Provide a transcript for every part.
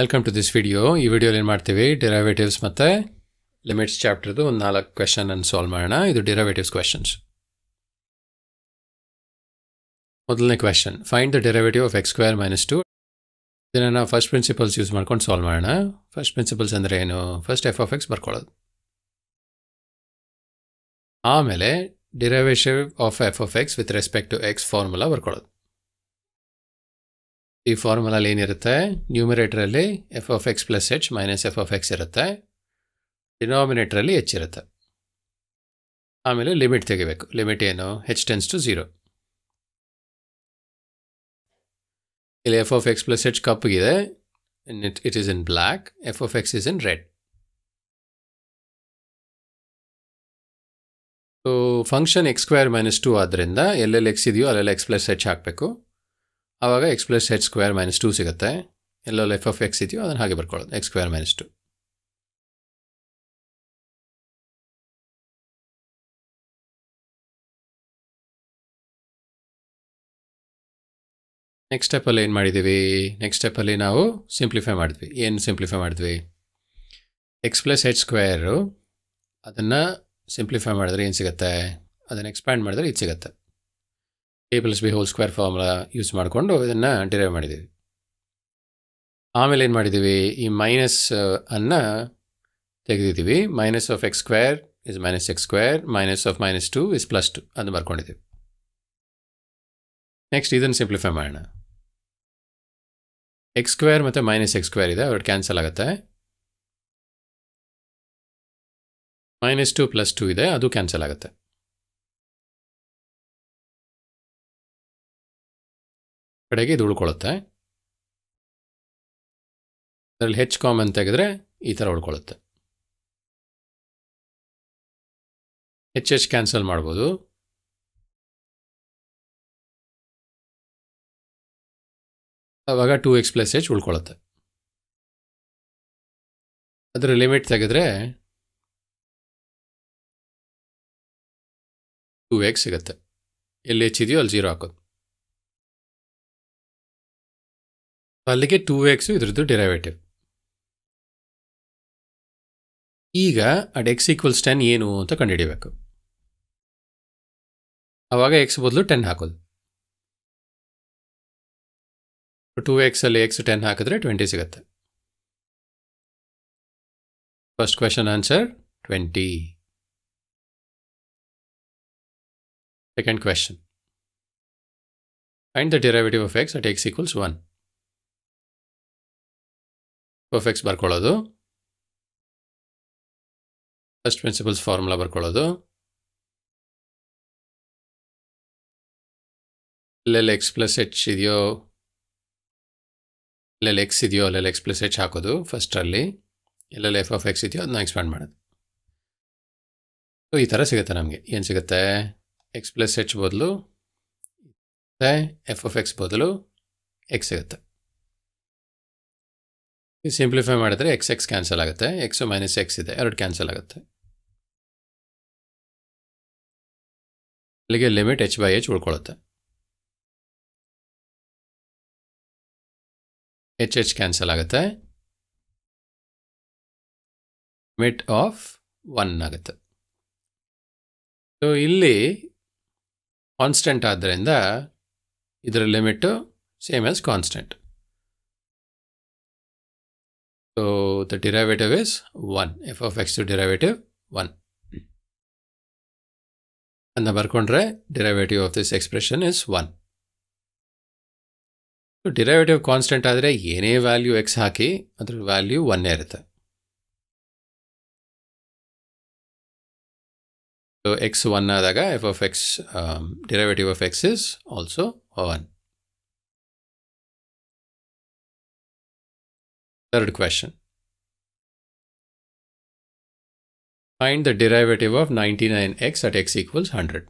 Welcome to this video ಈ ವಿಡಿಯೋಲಿ ಏನು ಮಾಡ್ತೀವಿ ಡಿರೈವೇಟಿವ್ಸ್ ಮತ್ತು ಲಿಮಿಟ್ಸ್ ಚಾಪ್ಟರ್ದು ಒಂದು ನಾಲ್ಕು ಅನ್ನು ಸಾಲ್ವ್ ಮಾಡೋಣ ಇದು ಡಿರೈವೇಟಿವ್ಸ್ ಕ್ವೆಶನ್ಸ್ ಮೊದಲನೇ question find the derivative of x square minus two ಇದನ್ನು ನಾವು ಫಸ್ಟ್ ಪ್ರಿನ್ಸಿಪಲ್ಸ್ ಯೂಸ್ ಮಾಡ್ಕೊಂಡು ಸಾಲ್ವ್ ಮಾಡೋಣ ಫಸ್ಟ್ ಪ್ರಿನ್ಸಿಪಲ್ಸ್ ಅಂದರೆ ಏನು ಫಸ್ಟ್ ಎಫ್ ಆಫ್ ಎಕ್ಸ್ ಬರ್ಕೊಳ್ಳೋದು ಆಮೇಲೆ derivative of f of x with respect to x formula ಬರ್ಕೊಳ್ಳೋದು ಈ ಫಾರ್ಮುಲಲ್ಲಿ ಏನಿರುತ್ತೆ ನ್ಯೂಮಿರೇಟ್ರಲ್ಲಿ f of x plus h minus f of x ಇರುತ್ತೆ ಡಿನಾಮಿನೇಟ್ರಲ್ಲಿ ಎಚ್ ಇರುತ್ತೆ ಆಮೇಲೆ ಲಿಮಿಟ್ ತೆಗಿಬೇಕು ಲಿಮಿಟ್ ಏನು ಹೆಚ್ ಟೆನ್ಸ್ ಟು ಝೀರೋ ಇಲ್ಲಿ f of x plus h ಕಪ್ಪಗಿದೆ it it is in black f of x is in red so function x square minus two ಆದ್ದರಿಂದ ಎಲ್ಲೆಲ್ಲಿ ಎಕ್ಸ್ ಇದೆಯೋ ಅಲ್ಲೆಲ್ಲ ಎಕ್ಸ್ ಪ್ಲಸ್ ಎಚ್ ಹಾಕಬೇಕು ಆವಾಗ x plus h square minus two ಸಿಗುತ್ತೆ ಎಲ್ಲೆಲ್ಲ f of x ಇದೆಯೋ ಅದನ್ನು ಹಾಗೆ ಬರ್ಕೊಳ್ಳೋದು x square minus two next ಸ್ಟೆಪ್ಪಲ್ಲಿ ಏನು ಮಾಡಿದ್ದೀವಿ ನೆಕ್ಸ್ಟ್ ಸ್ಟೆಪ್ಪಲ್ಲಿ ನಾವು ಸಿಂಪ್ಲಿಫೈ ಮಾಡಿದ್ವಿ ಏನು ಸಿಂಪ್ಲಿಫೈ ಮಾಡಿದ್ವಿ ಎಕ್ಸ್ ಪ್ಲಸ್ ಹೆಚ್ ಸ್ಕ್ವೇರು ಅದನ್ನು ಸಿಂಪ್ಲಿಫೈ ಮಾಡಿದ್ರೆ ಏನು ಸಿಗುತ್ತೆ ಅದನ್ನು ಎಕ್ಸ್ಪ್ಯಾಂಡ್ ಮಾಡಿದ್ರೆ ಇದು ಸಿಗುತ್ತೆ a plus b whole square formula use ಮಾಡಿಕೊಂಡು ಇದನ್ನು ಡಿರೈವ್ ಮಾಡಿದ್ದೀವಿ ಆಮೇಲೆ ಏನು ಮಾಡಿದ್ದೀವಿ ಈ ಮೈನಸ್ ಅನ್ನು ತೆಗೆದಿದ್ದೀವಿ minus of x square is minus x square minus of minus two is plus two ಅದು ಬರ್ಕೊಂಡಿದ್ದೀವಿ ನೆಕ್ಸ್ಟ್ ಇದನ್ನು ಸಿಂಪ್ಲಿಫೈ ಮಾಡೋಣ ಎಕ್ಸ್ ಸ್ಕ್ವೇರ್ ಮತ್ತು ಮೈನಸ್ ಎಕ್ಸ್ ಸ್ಕ್ವೇರ್ ಇದೆ ಎರಡು ಕ್ಯಾನ್ಸಲ್ ಆಗುತ್ತೆ ಮೈನಸ್ ಟು ಪ್ಲಸ್ ಟು ಇದೆ ಅದು ಕ್ಯಾನ್ಸಲ್ ಆಗುತ್ತೆ ಕಡೆಗೆ ಇದು ಉಳ್ಕೊಳ್ಳುತ್ತೆ ಅದರಲ್ಲಿ ಹೆಚ್ ಕಾಮನ್ ತೆಗೆದ್ರೆ ಈ ಥರ ಉಳ್ಕೊಳ್ಳುತ್ತೆ ಹೆಚ್ ಹೆಚ್ ಕ್ಯಾನ್ಸಲ್ ಮಾಡ್ಬೋದು ಆವಾಗ ಟೂ ಎಕ್ಸ್ ಪ್ಲಸ್ ಹೆಚ್ ಉಳ್ಕೊಳ್ಳುತ್ತೆ ಅದರ ಲಿಮಿಟ್ ತೆಗೆದ್ರೆ ಟೂ ಎಕ್ಸ್ ಸಿಗುತ್ತೆ ಎಲ್ಲಿ ಹೆಚ್ಚಿದೆಯೋ ಅಲ್ಲಿ ಜೀರೋ ಹಾಕೋದು ಅಲ್ಲಿಗೆ ಟೂ ಎಕ್ಸ್ ಇದ್ರದ್ದು ಡಿರೈವೇಟಿವ್ ಈಗ ಅಡ್ ಎಕ್ಸ್ ಈಕ್ವಲ್ಸ್ ಟೆನ್ ಏನು ಅಂತ ಕಂಡುಹಿಡಿಬೇಕು ಆವಾಗ ಎಕ್ಸ್ ಬದಲು ಟೆನ್ ಹಾಕೋದು ಟೂ ಎಕ್ಸಲ್ಲಿ ಎಕ್ಸ್ ಟೆನ್ ಹಾಕಿದ್ರೆ ಟ್ವೆಂಟಿ ಸಿಗುತ್ತೆ first question answer twenty second question find the derivative of x at x equals one f x ಬರ್ಕೊಳ್ಳೋದು ಫಸ್ಟ್ ಪ್ರಿನ್ಸಿಪಲ್ಸ್ ಫಾರ್ಮುಲಾ ಬರ್ಕೊಳ್ಳೋದು ಅಲ್ಲೆಲ್ಲಿ ಎಕ್ಸ್ ಪ್ಲಸ್ ಎಚ್ ಇದೆಯೋ ಅಲ್ಲೆಲ್ಲಿ ಎಕ್ಸ್ ಇದೆಯೋ ಅಲ್ಲೆಲ್ಲಿ ಎಕ್ಸ್ ಪ್ಲಸ್ ಎಚ್ ಹಾಕೋದು ಫಸ್ಟಲ್ಲಿ ಎಲ್ಲೆಲ್ಲಿ ಎಫ್ ಆಫ್ ಎಕ್ಸ್ ಇದೆಯೋ ಅದನ್ನ ಎಕ್ಸ್ಪ್ಯಾಂಡ್ ಮಾಡೋದು ಸೊ ಈ ಥರ ಸಿಗುತ್ತೆ ನಮಗೆ ಏನು ಸಿಗುತ್ತೆ ಎಕ್ಸ್ ಪ್ಲಸ್ ಎಚ್ ಬದಲು ಎಫ್ ಆಫ್ ಎಕ್ಸ್ ಬದಲು ಎಕ್ಸ್ ಸಿಗುತ್ತೆ ಈ ಸಿಂಪ್ಲಿಫೈ ಮಾಡಿದರೆ ಎಕ್ಸ್ ಎಕ್ಸ್ ಕ್ಯಾನ್ಸಲ್ ಆಗುತ್ತೆ ಎಕ್ಸು ಮೈನಸ್ ಎಕ್ಸ್ ಇದೆ ಎರಡು ಕ್ಯಾನ್ಸಲ್ ಆಗುತ್ತೆ ಅಲ್ಲಿಗೆ ಲಿಮಿಟ್ ಎಚ್ ಬೈ ಎಚ್ ಉಳ್ಕೊಳ್ಳುತ್ತೆ ಎಚ್ ಎಚ್ ಕ್ಯಾನ್ಸಲ್ ಆಗುತ್ತೆ ಮಿಟ್ ಆಫ್ ಒನ್ ಆಗುತ್ತೆ ಸೊ ಇಲ್ಲಿ ಕಾನ್ಸ್ಟೆಂಟ್ ಆದ್ದರಿಂದ ಇದರ limit same as constant So the derivative is 1, f of x to derivative 1. And the Marcondre derivative of this expression is 1. So derivative constant adre any value x haki, other value 1 erita. So x 1 adaga, f of x, um, derivative of x is also 1. third question. Find the derivative of 99x at x equals 100.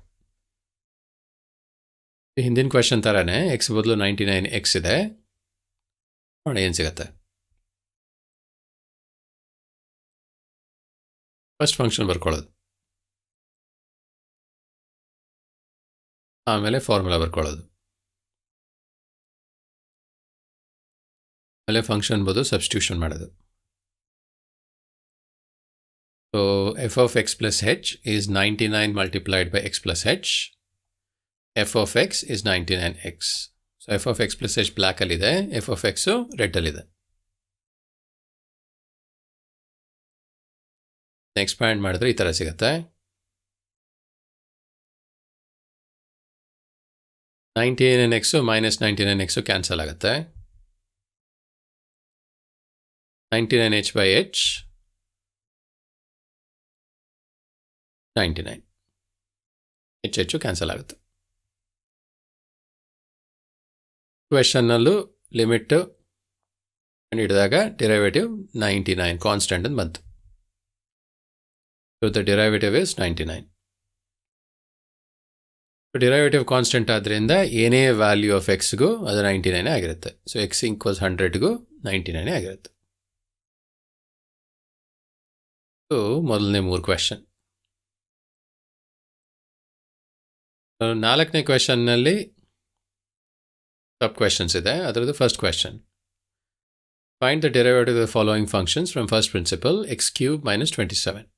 The Hindin question tarane x bodlu 99x ide. Nodi en sigutte. First function barkolod. Aamele formula barkolod. ಅಲ್ಲೇ function ಬೋದು substitution ಮಾಡೋದು so f of x plus h is ninety nine multiplied by x plus h f of x is ninety nine x so f of x plus h ಬ್ಲ್ಯಾಕಲ್ಲಿದೆ f of x ರೆಡ್ಡಲ್ಲಿದೆ expand ಮಾಡಿದ್ರೆ ಈ ಥರ ಸಿಗುತ್ತೆ ninety nine x minus ninety nine x cancel ಆಗುತ್ತೆ by by H, 99. ಹೆಚ್ಚು ಹೆಚ್ಚು cancel ಆಗುತ್ತೆ ಕ್ವೆಶನ್ನಲ್ಲೂ ಲಿಮಿಟು ಹಿಡಿದಾಗ ಡಿರೈವೇಟಿವ್ ನೈಂಟಿ ನೈನ್ ಕಾನ್ಸ್ಟೆಂಟ್ ಅಂತ ಬಂತು so the derivative is ninety nine derivative constant ಆದ್ದರಿಂದ ಏನೇ ವ್ಯಾಲ್ಯೂ ಆಫ್ ಎಕ್ಸ್ಗೂ ಅದು ನೈಂಟಿ ನೈನೇ ಆಗಿರುತ್ತೆ ಸೊ ಎಕ್ಸ್ ಇಂಕ್ವಲ್ಸ್ ಹಂಡ್ರೆಡ್ಗೂ ನೈಂಟಿ ನೈನೇ ಆಗಿರುತ್ತೆ ಸೊ ಮೊದಲನೇ ಮೂರು ಕ್ವೆಶನ್ ನಾಲ್ಕನೇ ಕ್ವೆಶನ್ನಲ್ಲಿ ಸಬ್ ಕ್ವೆಶನ್ಸ್ ಇದೆ ಅದರದ್ದು first question find the derivative the following functions from first principle x cube minus twenty seven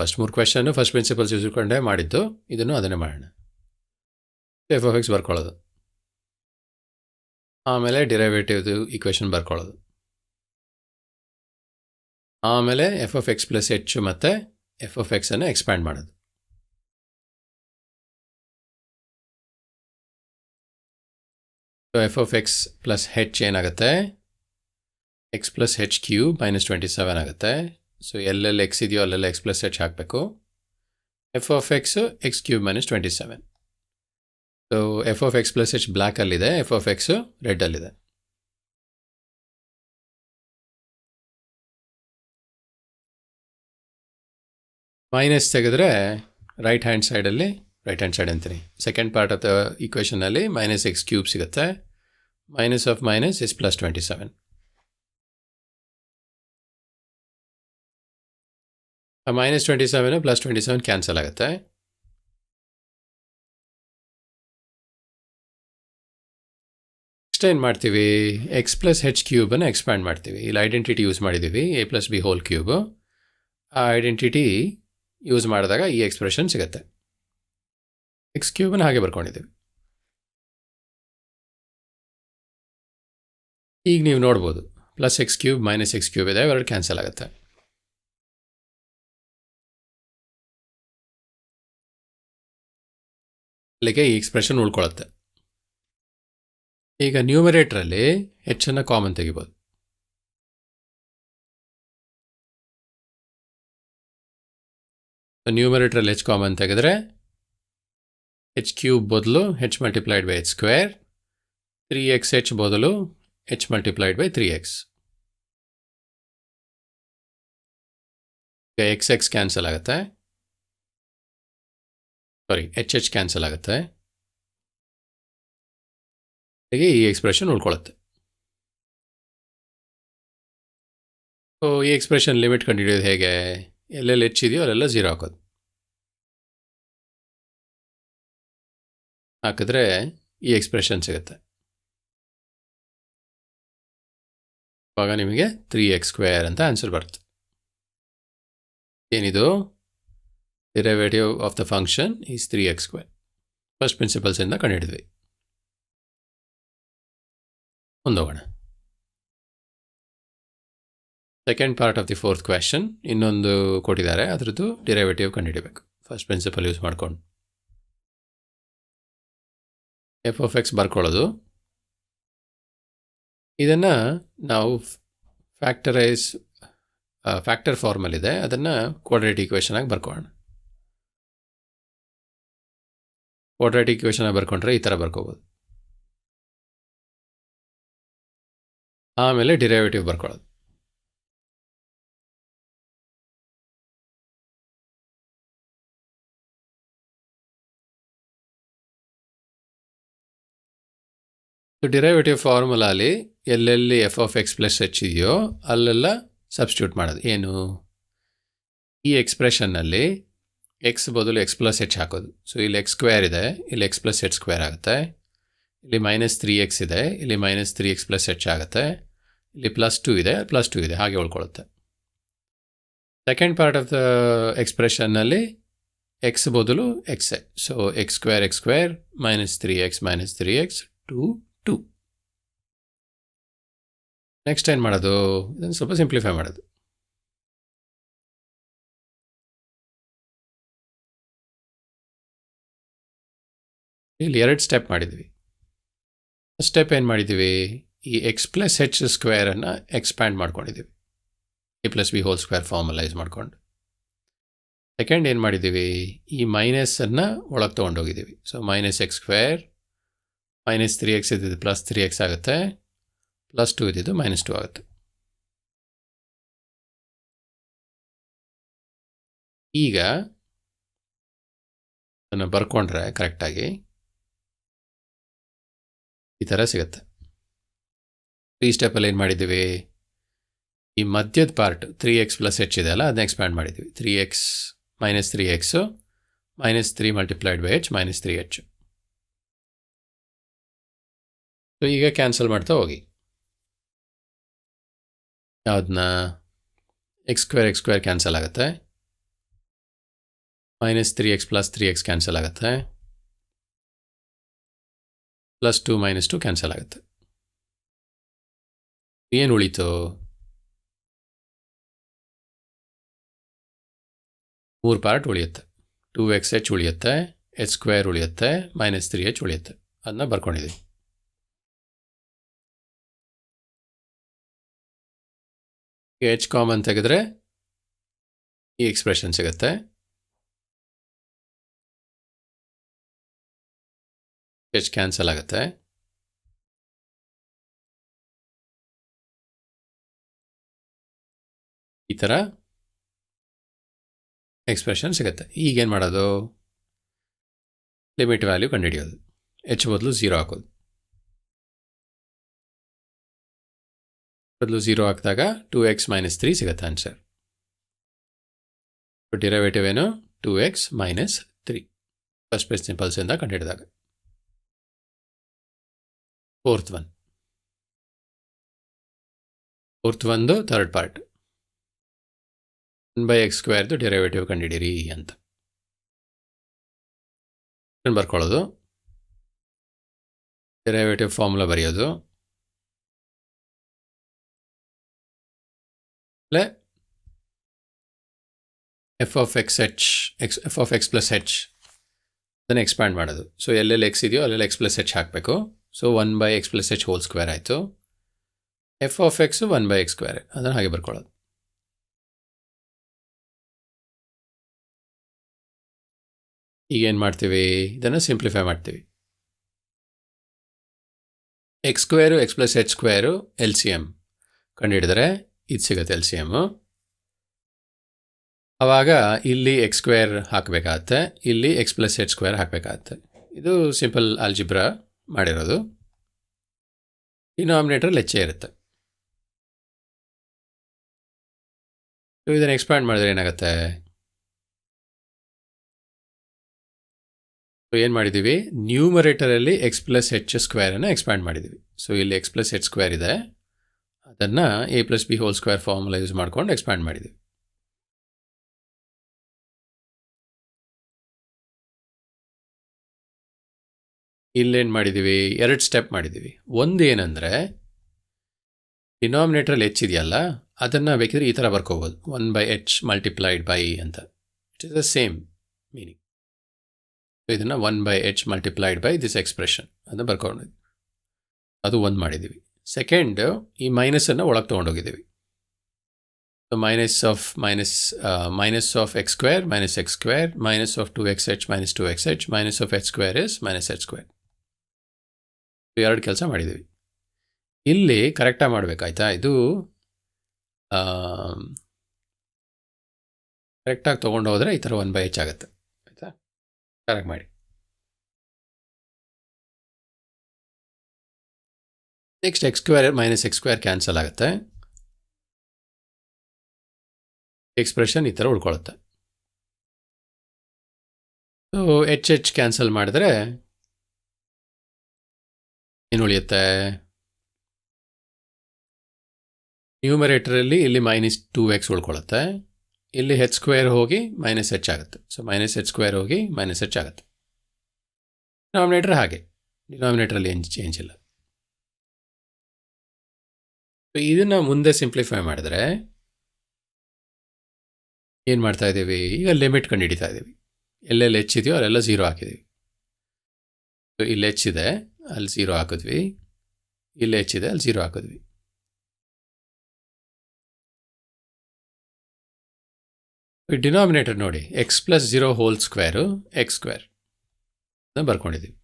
first ಮೂರು ಕ್ವೆಶನ್ನು ಫಸ್ಟ್ ಪ್ರಿನ್ಸಿಪಲ್ಸ್ ಯೂಸ್ಕೊಂಡೇ ಮಾಡಿದ್ದು ಇದನ್ನು ಅದನ್ನೇ ಮಾಡೋಣ ಎಫ್ ಎಕ್ಸ್ ಬರ್ಕೊಳ್ಳೋದು ಆಮೇಲೆ ಡಿರೈವೇಟಿವ್ದು ಕ್ವೆಶನ್ ಬರ್ಕೊಳ್ಳೋದು ಆಮೇಲೆ F f x plus h ಮತ್ತು ಎಫ್ ಎಫ್ ಎಕ್ಸನ್ನು ಎಕ್ಸ್ಪ್ಯಾಂಡ್ ಮಾಡೋದು f f x plus h ಏನಾಗುತ್ತೆ x plus h cube minus twenty seven ಆಗುತ್ತೆ ಸೊ ಎಲ್ಲೆಲ್ಲಿ ಎಕ್ಸ್ ಇದೆಯೋ ಅಲ್ಲೆಲ್ಲ ಎಕ್ಸ್ ಪ್ಲಸ್ ಹೆಚ್ ಹಾಕಬೇಕು f of x x cube minus twenty seven so f of x plus h ಬ್ಲ್ಯಾಕಲ್ಲಿದೆ f of x ರೆಡಲ್ಲಿದೆ minus ತೆಗೆದ್ರೆ right hand ಸೈಡಲ್ಲಿ right hand side ಅಂತೀನಿ ಸೆಕೆಂಡ್ ಪಾರ್ಟ್ ಆಫ್ ದ ಈಕ್ವೇಷನಲ್ಲಿ minus x cube ಸಿಗುತ್ತೆ minus of minus is plus twenty seven minus twenty seven plus twenty seven cancel ಆಗುತ್ತೆ ಏನು ಮಾಡ್ತೀವಿ ಎಕ್ಸ್ ಪ್ಲಸ್ ಹೆಚ್ ಕ್ಯೂಬನ್ನು ಎಕ್ಸ್ಪ್ಯಾಂಡ್ ಮಾಡ್ತೀವಿ ಇಲ್ಲಿ ಐಡೆಂಟಿಟಿ ಯೂಸ್ ಮಾಡಿದ್ದೀವಿ a plus b whole cube ಆ ಐಡೆಂಟಿಟಿ ಯೂಸ್ ಮಾಡಿದಾಗ ಈ ಎಕ್ಸ್ಪ್ರೆಷನ್ ಸಿಗುತ್ತೆ ಎಕ್ಸ್ ಕ್ಯೂಬನ್ನ ಹಾಗೆ ಬರ್ಕೊಂಡಿದ್ದೀವಿ ಈಗ ನೀವು ನೋಡ್ಬೋದು plus x cube minus x cube ಇದೆ ಎರಡು ಕ್ಯಾನ್ಸಲ್ ಆಗುತ್ತೆ ಅಲ್ಲಿಗೆ ಈ ಎಕ್ಸ್ಪ್ರೆಷನ್ ಉಳ್ಕೊಳ್ಳುತ್ತೆ ಈಗ ನ್ಯೂಮರೇಟ್ರಲ್ಲಿ ಹೆಚ್ಚನ್ನು ಕಾಮನ್ ತೆಗಿಬೋದು So numerator ಲ್ h ಕಾಮನ್ ತೆಗೆದ್ರೆ h ಕ್ಯೂಬ್ ಬದಲು h multiplied by h square three x h ಬದಲು h multiplied by three x x x cancel ಆಗುತ್ತೆ ಸಾರಿ ಎಚ್ ಎಚ್ ಕ್ಯಾನ್ಸಲ್ ಆಗುತ್ತೆ ಹೀಗೆ ಈ ಎಕ್ಸ್ಪ್ರೆಷನ್ ಉಳ್ಕೊಳ್ಳುತ್ತೆ ಸೊ ಈ ಎಕ್ಸ್ಪ್ರೆಷನ್ ಲಿಮಿಟ್ ಕಂಡುಹಿಡಿಯೋದು ಹೇಗೆ ಎಲ್ಲೆಲ್ಲಿ ಹೆಚ್ಚಿದೆಯೋ ಅಲ್ಲೆಲ್ಲ ಝೀರೋ ಹಾಕೋದು ಹಾಕಿದ್ರೆ ಈ ಎಕ್ಸ್ಪ್ರೆಷನ್ ಸಿಗುತ್ತೆ ಆವಾಗ ನಿಮಗೆ ತ್ರೀ ಎಕ್ಸ್ ಸ್ಕ್ವೇರ್ ಅಂತ ಆನ್ಸರ್ ಬರುತ್ತೆ ಏನಿದು derivative of the function is three x square first ಪ್ರಿನ್ಸಿಪಲ್ಸಿಂದ ಕಂಡುಹಿಡಿದ್ವಿ ಮುಂದೋಗೋಣ second part of the fourth question ಇನ್ನೊಂದು ಕೊಟ್ಟಿದ್ದಾರೆ ಅದರದ್ದು ಡಿರೈವೇಟಿವ್ ಕಂಡುಹಿಡಬೇಕು ಫಸ್ಟ್ ಪ್ರಿನ್ಸಿಪಲ್ ಯೂಸ್ ಮಾಡ್ಕೊಂಡು ಎಫ್ ಆಫ್ ಎಕ್ಸ್ ಬರ್ಕೊಳ್ಳೋದು ಇದನ್ನು ನಾವು ಫ್ಯಾಕ್ಟರೈಸ್ ಫ್ಯಾಕ್ಟರ್ ಫಾರ್ಮಲ್ಲಿದೆ ಅದನ್ನು ಕ್ವಾಡ್ರೇಟ್ ಈಕ್ವೇಷನ್ ಆಗಿ ಬರ್ಕೊಳ್ಳೋಣ ಕ್ವಾಡ್ರೇಟ್ ಈಕ್ವೇಷನ್ ಆಗಿ ಬರ್ಕೊಂಡ್ರೆ ಈ ಥರ ಬರ್ಕೋಬೋದು ಆಮೇಲೆ ಡಿರೈವೇಟಿವ್ ಬರ್ಕೊಳ್ಳೋದು ಸೊ ಡಿರೈವೇಟಿವ್ ಫಾರ್ಮುಲಾಲಿ ಎಲ್ಲೆಲ್ಲಿ f of x plus h ಇದೆಯೋ ಅಲ್ಲೆಲ್ಲ ಸಬ್ಸ್ಟ್ಯೂಟ್ ಮಾಡೋದು ಏನು ಈ ಎಕ್ಸ್ಪ್ರೆಷನ್ನಲ್ಲಿ ಎಕ್ಸ್ ಬದಲು ಎಕ್ಸ್ ಪ್ಲಸ್ ಎಚ್ ಹಾಕೋದು ಸೊ ಇಲ್ಲಿ ಎಕ್ಸ್ ಸ್ಕ್ವೇರ್ ಇದೆ ಇಲ್ಲಿ ಎಕ್ಸ್ ಪ್ಲಸ್ ಎಚ್ ಸ್ಕ್ವೇರ್ ಆಗುತ್ತೆ ಇಲ್ಲಿ ಮೈನಸ್ ತ್ರೀ ಎಕ್ಸ್ ಇದೆ ಇಲ್ಲಿ minus three x plus h ಆಗುತ್ತೆ ಇಲ್ಲಿ ಪ್ಲಸ್ ಟು ಇದೆ ಪ್ಲಸ್ ಟೂ ಇದೆ ಹಾಗೆ ಉಳ್ಕೊಳ್ಳುತ್ತೆ ಸೆಕೆಂಡ್ ಪಾರ್ಟ್ ಆಫ್ ದ ಎಕ್ಸ್ಪ್ರೆಷನ್ನಲ್ಲಿ ಎಕ್ಸ್ ಬದಲು x so x square x square minus three x minus three x two next ಏನು ಮಾಡೋದು ಇದನ್ನು ಸ್ವಲ್ಪ ಸಿಂಪ್ಲಿಫೈ ಮಾಡೋದು ಇಲ್ಲಿ ಎರಡು ಸ್ಟೆಪ್ ಮಾಡಿದ್ವಿ ಸ್ಟೆಪ್ ಏನು ಮಾಡಿದ್ದೀವಿ ಈ ಎಕ್ಸ್ ಪ್ಲಸ್ ಹೆಚ್ ಸ್ಕ್ವೇರನ್ನು ಎಕ್ಸ್ಪ್ಯಾಂಡ್ ಮಾಡ್ಕೊಂಡಿದ್ದೀವಿ a plus b whole square formalise ಮಾಡಿಕೊಂಡು ಸೆಕೆಂಡ್ ಏನು ಮಾಡಿದ್ದೀವಿ ಈ ಮೈನಸನ್ನು ಒಳಗೆ ತೊಗೊಂಡೋಗಿದ್ದೀವಿ so minus x square minus three x ಇದ್ದಿದ್ದು ಪ್ಲಸ್ ತ್ರೀ ಎಕ್ಸ್ ಆಗುತ್ತೆ ಪ್ಲಸ್ ಟು ಇದ್ದಿದ್ದು ಮೈನಸ್ ಟೂ ಆಗುತ್ತೆ ಈಗ ಅದನ್ನು ಬರ್ಕೊಂಡ್ರೆ ಕರೆಕ್ಟಾಗಿ ಈ ಥರ ಸಿಗುತ್ತೆ ಈ ಸ್ಟೆಪಲ್ಲಿ ಏನು ಮಾಡಿದ್ದೀವಿ ಈ ಮಧ್ಯದ part three x plus h ಇದೆ ಅಲ್ಲ ಅದನ್ನ ಎಕ್ಸ್ಪ್ಯಾಂಡ್ ಮಾಡಿದ್ದೀವಿ three x minus three x minus three multiplied by h minus three h so ಈಗ ಕ್ಯಾನ್ಸಲ್ ಮಾಡ್ತಾ ಹೋಗಿ ಯಾವುದನ್ನ x square x square cancel ಆಗುತ್ತೆ minus three x plus three x cancel ಆಗುತ್ತೆ plus two minus two cancel ಆಗುತ್ತೆ ಏನು ಉಳಿತು ಮೂರು ಪಾರ್ಟ್ ಉಳಿಯುತ್ತೆ ಟೂ ಎಕ್ಸ್ ಎಚ್ ಉಳಿಯುತ್ತೆ ಎಚ್ ಸ್ಕ್ವೇರ್ ಉಳಿಯುತ್ತೆ ಮೈನಸ್ ತ್ರೀ ಎಚ್ ಉಳಿಯುತ್ತೆ ಅದನ್ನ ಬರ್ಕೊಂಡಿದ್ದೀವಿ ಎಚ್ ಕಾಮನ್ ತೆಗೆದ್ರೆ ಈ ಎಕ್ಸ್ಪ್ರೆಷನ್ ಸಿಗುತ್ತೆ ಎಚ್ ಕ್ಯಾನ್ಸಲ್ ಆಗುತ್ತೆ ಈ ಥರ ಎಕ್ಸ್ಪ್ರೆಷನ್ ಸಿಗುತ್ತೆ ಈಗೇನು ಮಾಡೋದು ಲಿಮಿಟ್ ವ್ಯಾಲ್ಯೂ ಕಂಡುಹಿಡಿಯೋದು ಹೆಚ್ ಬದಲು ಝೀರೋ ಹಾಕೋದು ಬದಲು ಝೀರೋ ಹಾಕಿದಾಗ ಟೂ ಎಕ್ಸ್ ಮೈನಸ್ ತ್ರೀ ಸಿಗುತ್ತೆ ಆನ್ಸರ್ ಡಿರವೇಟಿವ್ ಏನು two x minus three first base ಇಂದ ಕಂಡುಹಿಡಿದಾಗ ಫೋರ್ತ್ ಒನ್ ಫೋರ್ತ್ ಒಂದು third part one by x ಸ್ಕ್ವೇರ್ದು ಡೆರಿವೇಟಿವ್ ಕಂಡಿಡೀರಿ ಅಂತ ಬರ್ಕೊಳ್ಳೋದು ಡಿರೈವೇಟಿವ್ ಫಾರ್ಮುಲಾ ಬರೆಯೋದು le f of x h x f of x plus h ಅದನ್ನು ಎಕ್ಸ್ಪ್ಯಾಂಡ್ ಮಾಡೋದು ಸೊ ಎಲ್ಲೆಲ್ಲಿ ಎಕ್ಸ್ ಇದೆಯೋ ಅಲ್ಲೆಲ್ಲ ಎಕ್ಸ್ ಪ್ಲಸ್ ಹೆಚ್ ಹಾಕಬೇಕು so one by x plus h whole square ಆಯಿತು f of x one by x square ಅದನ್ನು ಹಾಗೆ ಬರ್ಕೊಳ್ಳೋದು ಈಗೇನು ಮಾಡ್ತೀವಿ ಇದನ್ನು ಸಿಂಪ್ಲಿಫೈ ಮಾಡ್ತೀವಿ x square x plus h square L C M ಕಂಡುಹಿಡಿದರೆ ಇದು ಸಿಗುತ್ತೆ ಎಲ್ ಸಿ ಎಮ್ಮು ಆವಾಗ ಇಲ್ಲಿ ಎಕ್ಸ್ ಸ್ಕ್ವೇರ್ ಹಾಕಬೇಕಾಗತ್ತೆ ಇಲ್ಲಿ ಎಕ್ಸ್ ಪ್ಲಸ್ ಎಚ್ ಸ್ಕ್ವೇರ್ ಹಾಕಬೇಕಾಗತ್ತೆ ಇದು ಸಿಂಪಲ್ ಅಲ್ಜಿಬ್ರಾ ಮಾಡಿರೋದು ಈ ಲೆಚ್ಚೆ ಇರುತ್ತೆ ಇರುತ್ತೆ ಇದನ್ನು ಎಕ್ಸ್ಪ್ಯಾಂಡ್ ಮಾಡಿದ್ರೆ ಏನಾಗುತ್ತೆ ಸೊ ಏನು ಮಾಡಿದ್ದೀವಿ ನ್ಯೂಮರೇಟರಲ್ಲಿ ಎಕ್ಸ್ ಪ್ಲಸ್ ಹೆಚ್ ಸ್ಕ್ವೇರನ್ನು ಎಕ್ಸ್ಪ್ಯಾಂಡ್ ಮಾಡಿದ್ದೀವಿ ಸೊ ಇಲ್ಲಿ ಎಕ್ಸ್ ಪ್ಲಸ್ ಹೆಚ್ ಸ್ಕ್ವೇರ್ ಇದೆ ಅದನ್ನು a plus b whole square formula use ಮಾಡ್ಕೊಂಡು ಎಕ್ಸ್ಪ್ಯಾಂಡ್ ಮಾಡಿದ್ದೀವಿ ಇಲ್ಲೇನು ಮಾಡಿದ್ದೀವಿ ಎರಡು ಸ್ಟೆಪ್ ಮಾಡಿದ್ದೀವಿ ಒಂದೇನೆಂದರೆ ಡಿನಾಮಿನೇಟ್ರಲ್ಲಿ ಎಚ್ ಇದೆಯಲ್ಲ ಅದನ್ನು ಬೇಕಿದ್ರೆ ಈ ಥರ ಬರ್ಕೋಬೋದು one by h multiplied by ಅಂತ it is the same meaning ಇದನ್ನು one by h multiplied by this expression ಅದನ್ನು ಬರ್ಕೊಂಡು ಅದು ಒಂದು ಮಾಡಿದ್ದೀವಿ ಸೆಕೆಂಡ್ ಈ ಮೈನಸನ್ನು ಒಳಗೆ ತೊಗೊಂಡೋಗಿದ್ದೀವಿ minus of minus minus of x square minus x square minus of two x h minus two x h minus of h square is minus h square ಎರಡು ಕೆಲಸ ಮಾಡಿದ್ದೀವಿ ಇಲ್ಲಿ ಕರೆಕ್ಟಾಗಿ ಮಾಡಬೇಕಾಯ್ತಾ ಇದು ಕರೆಕ್ಟಾಗಿ um, ತೊಗೊಂಡು ಹೋದರೆ ಈ ಥರ ಒನ್ ಬೈ ಎಚ್ ಆಗುತ್ತೆ ಆಯಿತಾ ಕರೆಕ್ಟ್ ಮಾಡಿ next x square minus x square cancel ಆಗುತ್ತೆ ಎಕ್ಸ್ಪ್ರೆಷನ್ ಈ ಥರ ಉಳ್ಕೊಳ್ಳುತ್ತೆ ಸೊ ಎಚ್ ಎಚ್ ಕ್ಯಾನ್ಸಲ್ ಮಾಡಿದ್ರೆ ಏನು ಉಳಿಯುತ್ತೆ ನ್ಯೂಮರೇಟರಲ್ಲಿ ಇಲ್ಲಿ ಮೈನಸ್ ಟೂ ಎಕ್ಸ್ ಉಳ್ಕೊಳ್ಳುತ್ತೆ ಇಲ್ಲಿ ಹೆಚ್ ಸ್ಕ್ವೇರ್ ಹೋಗಿ ಮೈನಸ್ ಹೆಚ್ ಆಗುತ್ತೆ ಸೊ ಮೈನಸ್ ಹೆಚ್ ಸ್ಕ್ವೇರ್ ಹೋಗಿ ಮೈನಸ್ ಎಚ್ ಆಗುತ್ತೆ ಡಿನಾಮಿನೇಟರ್ ಹಾಗೆ ಡಿನಾಮಿನೇಟರಲ್ಲಿ ಏನು ಚೇಂಜ್ ಇಲ್ಲ ಇದನ್ನು ಮುಂದೆ ಸಿಂಪ್ಲಿಫೈ ಮಾಡಿದ್ರೆ ಏನು ಮಾಡ್ತಾ ಇದ್ದೀವಿ ಈಗ ಲಿಮಿಟ್ ಕಂಡು ಹಿಡಿತಾ ಇದ್ದೀವಿ ಎಲ್ಲೆಲ್ಲಿ ಹೆಚ್ಚಿದೆಯೋ ಅಲ್ಲೆಲ್ಲ ಝೀರೋ ಹಾಕಿದ್ದೀವಿ ಇಲ್ಲಿ ಹೆಚ್ಚಿದೆ ಅಲ್ಲಿ ಝೀರೋ ಹಾಕಿದ್ವಿ ಇಲ್ಲಿ ಹೆಚ್ಚಿದೆ ಅಲ್ಲಿ ಝೀರೋ ಹಾಕಿದ್ವಿ ಡಿನಾಮಿನೇಟರ್ ನೋಡಿ x plus zero whole square x square ಬರ್ಕೊಂಡಿದ್ದೀವಿ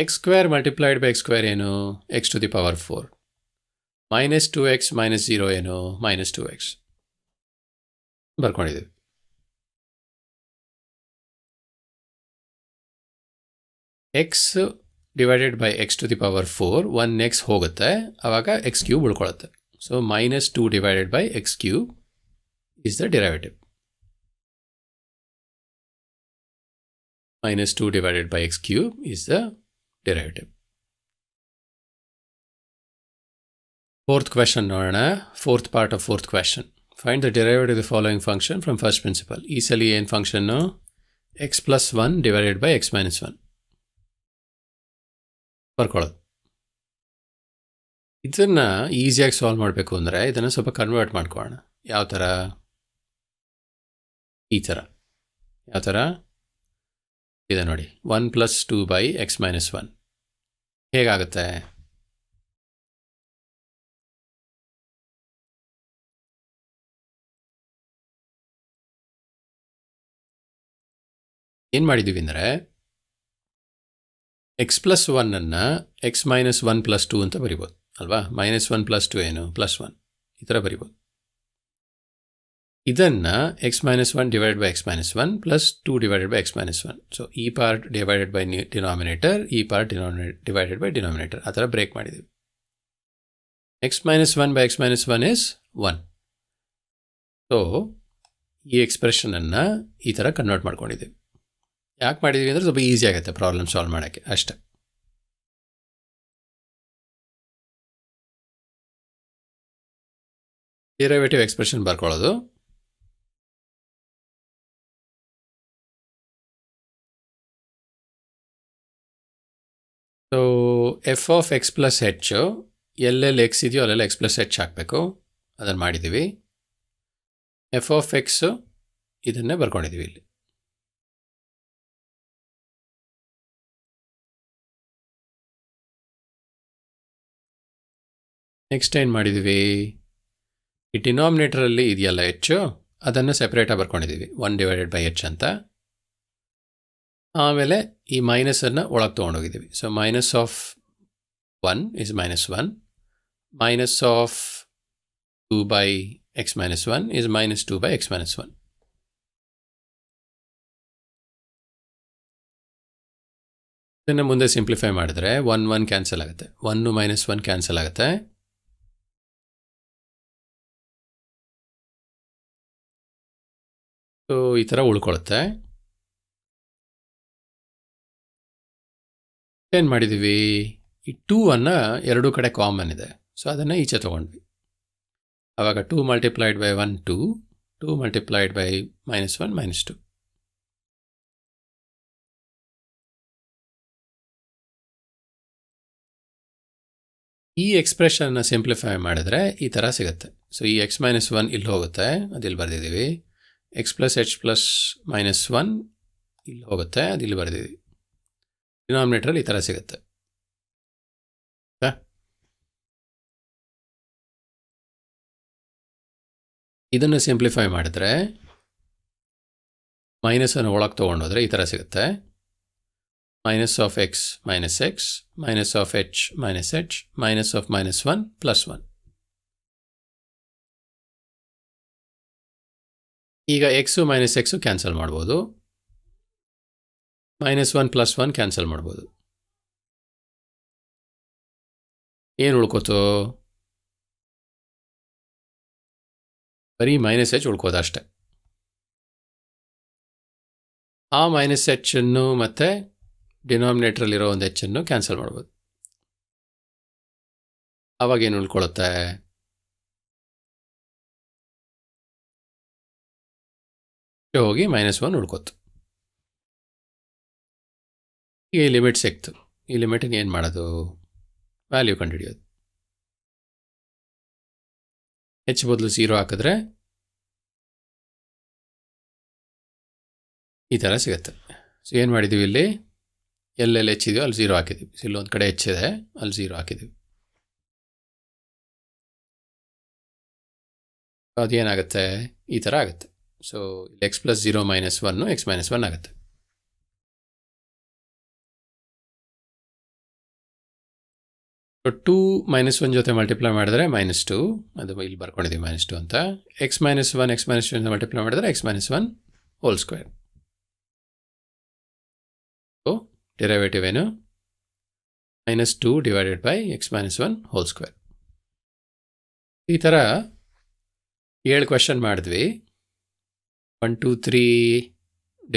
x square multiplied by x square ಏನು x to the power four minus two x minus zero ಏನು ಮೈನಸ್ ಟು ಎಕ್ಸ್ ಬರ್ಕೊಂಡಿದ್ದೀವಿ x divided by x to the power four one x ಹೋಗುತ್ತೆ ಆವಾಗ x cube ಉಳ್ಕೊಳ್ಳುತ್ತೆ so minus two divided by x cube is the derivative minus two divided by x cube is the derivative. Fourth question ನೋಡೋಣ fourth part of fourth question find the derived the following function from first principle ಈ ಸಲ ಏನು ಫಂಕ್ಷನ್ನು x plus one divided by x minus one ಬರ್ಕೊಳ್ಳೋದು ಇದನ್ನು ಈಸಿಯಾಗಿ solve ಮಾಡಬೇಕು ಅಂದರೆ ಇದನ್ನು ಸ್ವಲ್ಪ ಕನ್ವರ್ಟ್ ಮಾಡ್ಕೊಳ್ಳೋಣ ಯಾವ ಥರ ಈ ಥರ ಯಾವ ಥರ ಇದೆ ನೋಡಿ one plus two by x minus one ಹೇಗಾಗುತ್ತೆ ಏನು ಮಾಡಿದ್ದೀವಿ ಅಂದರೆ ಎಕ್ಸ್ ಪ್ಲಸ್ ಒನ್ನನ್ನು x minus one plus two ಅಂತ ಬರಿಬೋದು ಅಲ್ವಾ ಮೈನಸ್ ಒನ್ ಪ್ಲಸ್ ಟು ಏನು ಪ್ಲಸ್ ಒನ್ ಈ ಥರ ಬರಿಬೋದು ಇದನ್ನು x minus one divided by x minus one plus two divided by x minus one so ಈ ಪಾರ್ಟ್ ಡಿವೈಡೆಡ್ ಬೈ ಡಿನಾಮಿನೇಟರ್ ಈ part denominate divided by denominator ಆ ಥರ break ಮಾಡಿದ್ದೀವಿ x minus one by x minus one is one so ಈ ಎಕ್ಸ್ಪ್ರೆಷನನ್ನು ಈ ಥರ convert ಮಾಡ್ಕೊಂಡಿದ್ದೀವಿ ಯಾಕೆ ಮಾಡಿದ್ವಿ ಅಂದರೆ ಸ್ವಲ್ಪ ಈಸಿ ಆಗುತ್ತೆ ಪ್ರಾಬ್ಲಮ್ ಸಾಲ್ವ್ ಮಾಡೋಕ್ಕೆ ಅಷ್ಟೆ ಡಿರೈವೇಟಿವ್ ಎಕ್ಸ್ಪ್ರೆಷನ್ ಬರ್ಕೊಳ್ಳೋದು f of x plus h ಎಲ್ಲೆಲ್ಲಿ ಎಕ್ಸ್ ಇದೆಯೋ ಅಲ್ಲೆಲ್ಲ ಎಕ್ಸ್ ಪ್ಲಸ್ ಹೆಚ್ ಹಾಕಬೇಕು ಅದನ್ನು ಮಾಡಿದ್ದೀವಿ ಎಫ್ ಆಫ್ ಎಕ್ಸು ಇದನ್ನೇ ಬರ್ಕೊಂಡಿದ್ದೀವಿ ಇಲ್ಲಿ ನೆಕ್ಸ್ಟ್ ಏನು ಮಾಡಿದ್ದೀವಿ ಈ ಡಿನಾಮಿನೇಟರಲ್ಲಿ ಇದೆಯಲ್ಲ ಹೆಚ್ಚು ಅದನ್ನು ಸೆಪ್ರೇಟಾಗಿ ಬರ್ಕೊಂಡಿದ್ದೀವಿ ಒನ್ ಡಿವೈಡೆಡ್ ಬೈ ಹೆಚ್ ಅಂತ ಆಮೇಲೆ ಈ ಮೈನಸನ್ನು ಒಳಗೆ ತೊಗೊಂಡೋಗಿದ್ದೀವಿ so minus of 1 is minus 1. Minus of 2 by x minus 1 is minus 2 by x minus 1. ಇದನ್ನು ಮುಂದೆ ಸಿಂಪ್ಲಿಫೈ ಮಾಡಿದ್ರೆ ಒನ್ ಒನ್ ಕ್ಯಾನ್ಸಲ್ ಆಗುತ್ತೆ ಒನ್ನು ಮೈನಸ್ ಒನ್ ಕ್ಯಾನ್ಸಲ್ ಆಗುತ್ತೆ ಸೊ ಈ ಥರ ಉಳ್ಕೊಳುತ್ತೆ ಏನು ಮಾಡಿದ್ದೀವಿ ಈ ಟೂ ಅನ್ನು ಎರಡೂ ಕಡೆ ಕಾಮನ್ ಇದೆ ಸೊ ಅದನ್ನು ಈಚೆ ತೊಗೊಂಡ್ವಿ ಆವಾಗ two multiplied by one two two multiplied by minus one minus two ಈ ಎಕ್ಸ್ಪ್ರೆಷನ್ನ ಸಿಂಪ್ಲಿಫೈ ಮಾಡಿದ್ರೆ ಈ ಥರ ಸಿಗುತ್ತೆ ಸೊ ಈ ಎಕ್ಸ್ ಮೈನಸ್ ಒನ್ ಇಲ್ಲಿ ಹೋಗುತ್ತೆ ಅದಿಲ್ಲಿ ಬರೆದಿದ್ದೀವಿ x plus h plus minus one ಇಲ್ಲಿ ಹೋಗುತ್ತೆ ಅದಿಲ್ಲಿ ಬರೆದಿದ್ದೀವಿ ಡಿನಾಮಿನೇಟ್ರಲ್ಲಿ ಈ ಥರ ಸಿಗುತ್ತೆ ಇದನ್ನು ಸಿಂಪ್ಲಿಫೈ ಮಾಡಿದ್ರೆ ಮೈನಸನ್ನು ಒಳಗೆ ತೊಗೊಂಡೋದ್ರೆ ಈ ಥರ ಸಿಗುತ್ತೆ minus of x minus x minus of h minus h minus of minus one plus one ಈಗ ಎಕ್ಸು ಮೈನಸ್ ಎಕ್ಸು ಕ್ಯಾನ್ಸಲ್ ಮಾಡ್ಬೋದು minus one plus one cancel ಮಾಡ್ಬೋದು ಏನು ಉಳ್ಕೋತು ಬರೀ ಮೈನಸ್ ಎಚ್ ಉಳ್ಕೋದಷ್ಟೆ ಆ ಮೈನಸ್ ಎಚ್ಚನ್ನು ಮತ್ತೆ ಡಿನಾಮಿನೇಟ್ರಲ್ಲಿರೋ ಒಂದು ಅನ್ನು ಕ್ಯಾನ್ಸಲ್ ಮಾಡ್ಬೋದು ಅವಾಗೇನು ಉಳ್ಕೊಳುತ್ತೆ ಹೋಗಿ ಮೈನಸ್ ಒನ್ ಉಳ್ಕೋತು ಈ ಲಿಮಿಟ್ ಸಿಕ್ತು ಈ ಲಿಮಿಟಿಗೆ ಏನು ಮಾಡೋದು ವ್ಯಾಲ್ಯೂ ಕಂಡುಹಿಡಿಯೋದು ಹೆಚ್ ಬದಲು ಝೀರೋ ಹಾಕಿದ್ರೆ ಈ ಥರ ಸಿಗುತ್ತೆ ಸೊ ಏನು ಮಾಡಿದ್ದೀವಿ ಇಲ್ಲಿ ಎಲ್ಲೆಲ್ಲಿ ಹೆಚ್ಚಿದೀವಿ ಅಲ್ಲಿ ಝೀರೋ ಹಾಕಿದ್ದೀವಿ ಸೊ ಇಲ್ಲೊಂದು ಕಡೆ ಹೆಚ್ಚಿದೆ ಅಲ್ಲಿ ಝೀರೋ ಹಾಕಿದ್ದೀವಿ ಅದೇನಾಗುತ್ತೆ ಈ ಥರ ಆಗುತ್ತೆ ಸೊ ಇಲ್ಲಿ x plus zero minus one x minus one ಆಗುತ್ತೆ ಟೂ ಮೈನಸ್ ಒನ್ ಜೊತೆ ಮಲ್ಟಿಪ್ಲೈ ಮಾಡಿದ್ರೆ ಮೈನಸ್ ಟು ಅದು ಇಲ್ಲಿ ಬರ್ಕೊಂಡಿದ್ದೀವಿ ಮೈನಸ್ ಟು ಅಂತ x minus one x minus two multiply ಮಾಡಿದ್ರೆ x minus one whole square derivative ಏನು minus two divided by x minus one whole square ಈ ಥರ ಏಳು ಕ್ವೆಶನ್ ಮಾಡಿದ್ವಿ one two three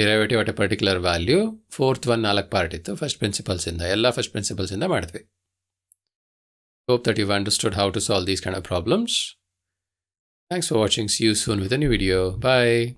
derivative at a particular value fourth one ನಾಲ್ಕು part ಇತ್ತು first ಪ್ರಿನ್ಸಿಪಲ್ಸಿಂದ ಎಲ್ಲ first ಪ್ರಿನ್ಸಿಪಲ್ಸಿಂದ ಮಾಡಿದ್ವಿ Hope that you've understood how to solve these kind of problems. Thanks for watching. See you soon with a new video. Bye.